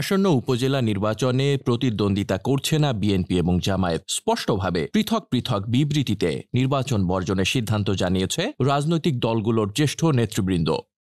আসন্ন উপজেলা নির্বাচনে প্রতিদ্বন্দ্বিতা করছে না বিএনপি এবং জামায়াত স্পষ্টভাবে পৃথক পৃথক বিবৃতিতে নির্বাচন বর্জনের সিদ্ধান্ত জানিয়েছে রাজনৈতিক দলগুলোর জ্যেষ্ঠ নেতৃবৃন্দ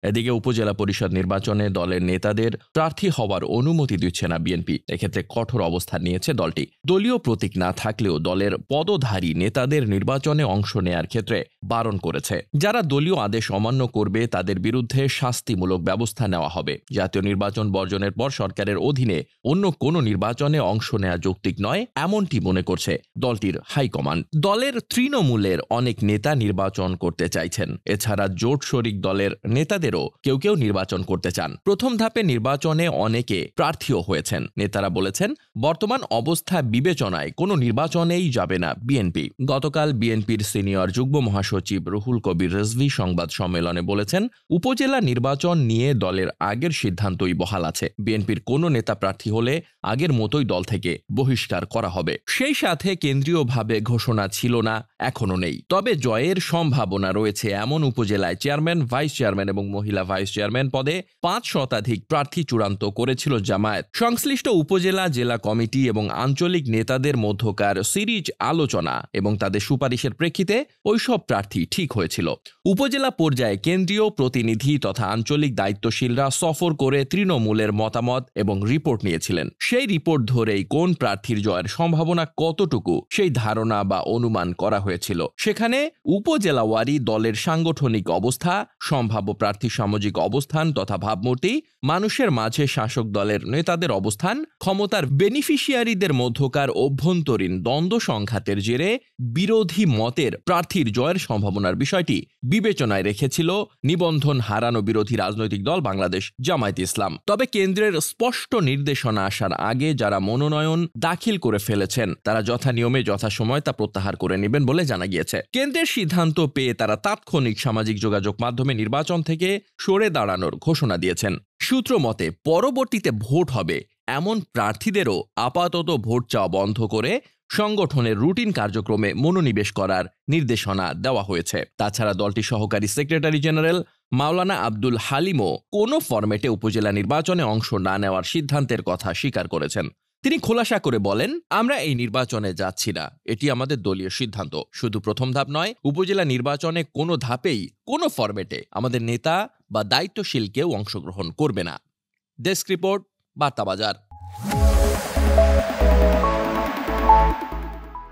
এদিকে উপজেলা পরিষদ নির্বাচনে দলের নেতাদের প্রার্থী হওয়ার অনুমতি দিচ্ছে না বিএনপি এক্ষেত্রে কঠোর অবস্থান নিয়েছে দলটি দলীয় প্রতীক না থাকলেও দলের পদধারী নেতাদের নির্বাচনে অংশ নেয়ার ক্ষেত্রে বারণ করেছে যারা দলীয় আদেশ অমান্য করবে তাদের বিরুদ্ধে শাস্তিমূলক ব্যবস্থা নেওয়া হবে জাতীয় নির্বাচন বর্জনের পর সরকারের অধীনে অন্য কোনো নির্বাচনে অংশ নেওয়া যৌক্তিক নয় এমনটি মনে করছে দলটির হাইকমান্ড দলের তৃণমূলের অনেক নেতা নির্বাচন করতে চাইছেন এছাড়া জোট শরিক দলের নেতাদের প্রার্থীদেরও কেউ কেউ নির্বাচন করতে চান প্রথম ধাপে নির্বাচনে অনেকে প্রার্থীও হয়েছেন নেতারা বলেছেন বর্তমান অবস্থা বিবেচনায় কোনো নির্বাচনেই যাবে না বিএনপি গতকাল বিএনপির সিনিয়র যুগ্ম মহাসচিব রুহুল কবির রেজভি সংবাদ সম্মেলনে বলেছেন উপজেলা নির্বাচন নিয়ে দলের আগের সিদ্ধান্তই বহাল আছে বিএনপির কোনো নেতা প্রার্থী হলে আগের মতোই দল থেকে বহিষ্কার করা হবে সেই সাথে কেন্দ্রীয়ভাবে ঘোষণা ছিল না এখনও নেই তবে জয়ের সম্ভাবনা রয়েছে এমন উপজেলায় চেয়ারম্যান ভাইস চেয়ারম্যান এবং মহিলা ভাইস চেয়ারম্যান পদে পাঁচ শতাধিক প্রার্থী চূড়ান্ত করেছিল জামায়াত সংশ্লিষ্ট উপজেলা জেলা কমিটি এবং আঞ্চলিক নেতাদের মধ্যকার সিরিজ আলোচনা এবং তাদের সুপারিশের প্রেক্ষিতে ওইসব প্রার্থী ঠিক হয়েছিল উপজেলা পর্যায়ে কেন্দ্রীয় প্রতিনিধি তথা আঞ্চলিক দায়িত্বশীলরা সফর করে তৃণমূলের মতামত এবং রিপোর্ট নিয়েছিলেন সেই রিপোর্ট ধরেই কোন প্রার্থীর জয়ের সম্ভাবনা কতটুকু সেই ধারণা বা অনুমান করা হয়েছে হয়েছিল সেখানে উপজেলাওয়ারি দলের সাংগঠনিক অবস্থা সম্ভাব্য প্রার্থী সামাজিক অবস্থান তথা ভাবমূর্তি মানুষের মাঝে শাসক দলের নেতাদের অবস্থান ক্ষমতার বেনিফিশিয়ারিদের মধ্যকার অভ্যন্তরীণ দ্বন্দ্ব সংঘাতের জেরে বিরোধী মতের প্রার্থীর জয়ের সম্ভাবনার বিষয়টি বিবেচনায় রেখেছিল নিবন্ধন হারানো বিরোধী রাজনৈতিক দল বাংলাদেশ জামায়াত ইসলাম তবে কেন্দ্রের স্পষ্ট নির্দেশনা আসার আগে যারা মনোনয়ন দাখিল করে ফেলেছেন তারা যথানিয়মে যথাসময় তা প্রত্যাহার করে নেবেন বলে বলে জানা গিয়েছে কেন্দ্রের সিদ্ধান্ত পেয়ে তারা তাৎক্ষণিক সামাজিক যোগাযোগ মাধ্যমে নির্বাচন থেকে সরে দাঁড়ানোর ঘোষণা দিয়েছেন সূত্র মতে পরবর্তীতে ভোট হবে এমন প্রার্থীদেরও আপাতত ভোট চাওয়া বন্ধ করে সংগঠনের রুটিন কার্যক্রমে মনোনিবেশ করার নির্দেশনা দেওয়া হয়েছে তাছাড়া দলটি সহকারী সেক্রেটারি জেনারেল মাওলানা আব্দুল হালিমও কোনো ফরম্যাটে উপজেলা নির্বাচনে অংশ না নেওয়ার সিদ্ধান্তের কথা স্বীকার করেছেন তিনি খোলাসা করে বলেন আমরা এই নির্বাচনে যাচ্ছি না এটি আমাদের দলীয় সিদ্ধান্ত শুধু প্রথম ধাপ নয় উপজেলা নির্বাচনে কোনো ধাপেই কোনো ফরম্যাটে আমাদের নেতা বা দায়িত্বশীল কেউ অংশগ্রহণ করবে না ডেস্ক রিপোর্ট বার্তা বাজার